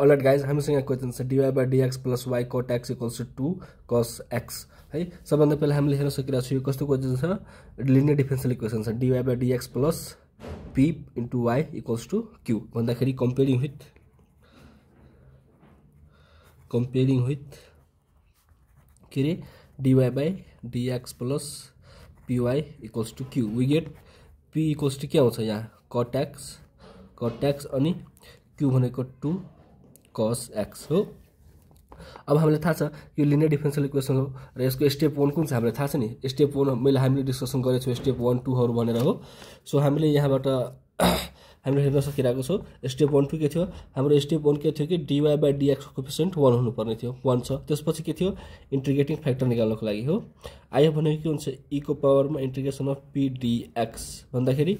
at guys हामीसँग यहाँ question छ by DX plus Y cot X equals to two cos X हाई सब पहिला पहले हमें हेन छु यो कस्तो लिने छ लिनियर डिफरेन्सियल इक्वेसन छ by DX plus P into Y equals to Q खेल कंपेयरिंग विथ कंपेरिंग विथ के DY by DX plus PY equals to Q we get P equals to के आँच यहाँ कट एक्स कट एक्स अनि Q बने two cos x हो अब हामीलाई थाहा छ यो लिनियर डिफ्रेन्सियल इक्वेसन हो र यसको स्टेप वान कुन छ हामीलाई थाहा छ नि स्टेप वान मैले हामीले डिस्कसन गरेको छु स्टेप वान टूहरू भनेर हो सो हामीले यहाँबाट हामीले हेर्न सकिरहेको छौँ स्टेप वान टू के थियो हाम्रो स्टेप वान के थियो कि डिवाई बाई डिएक्सको कोफिसियन्ट वान हुनुपर्ने थियो वान छ त्यसपछि के थियो इन्टिग्रेटिङ फ्याक्टर निकाल्नको लागि हो आयो भनेको के हुन्छ इको पावरमा इन्ट्रिग्रेसन अफ पी डिएक्स भन्दाखेरि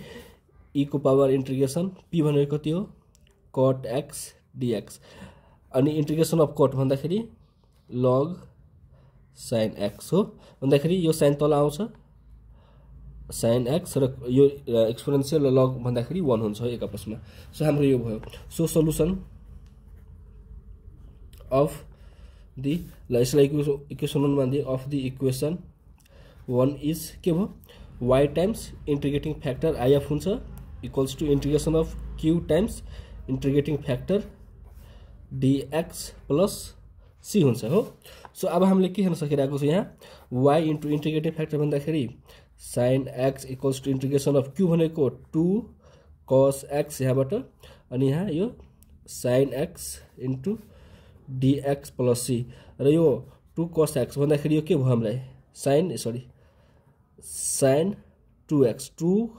इको पावर इन्ट्रिग्रेसन पी भनेको कति हो कट एक्स डिएक्स अनि इन्टिग्रेसन अफ कोट भन्दाखेरि लग साइन एक्स हो भन्दाखेरि यो साइन तल आउँछ साइन एक्स र यो एक्सपोनेन्सियल लग भन्दाखेरि वान हुन्छ एक आपसमा सो हाम्रो यो भयो सो सल्युसन अफ दि ल यसलाई इक्वेसन इक्वेसन वानमा of the equation one is के भयो Y times integrating factor IF हुन्छ equals to integration of Q times integrating factor DX plus C हो सो अब हमें के हेन सकिरहेको यहाँ वाई इंटू इंटिग्रेटिव फैक्टर भादा खेल sine x equals to integration of बने को टू कस एक्स यहाँ बट यहाँ यो sine X into dx plus C रो टू कस एक्स भादा खेल के हमें sine sorry sine two x two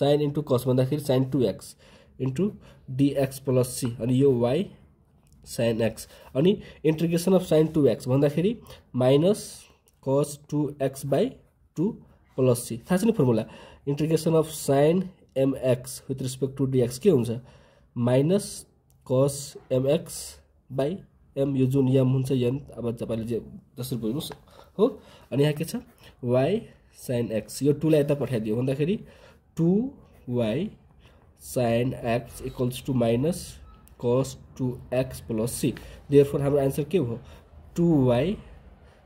sine into cos भन्दाखेरि sine two x into dx plus C अभी यो साइन एक्स अनि integration of sine two x भन्दाखेरि minus cos two x by two plus C थाहा छ नि formula integration of sine mx with respect to dx के हुन्छ minus cos MX by am यो जुन यम हुन्छ यम अब तपाईँले जे जसरी बुझ्नुहोस् हो अनि यहाँ के छ वाइ साइन एक्स यो टुलाई यता पठाइदियो भन्दाखेरि two y sine x equals to minus cos 2x plus c therefore our answer ke 2y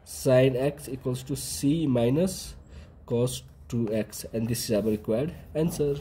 sine x equals to c minus cos 2x and this is our required answer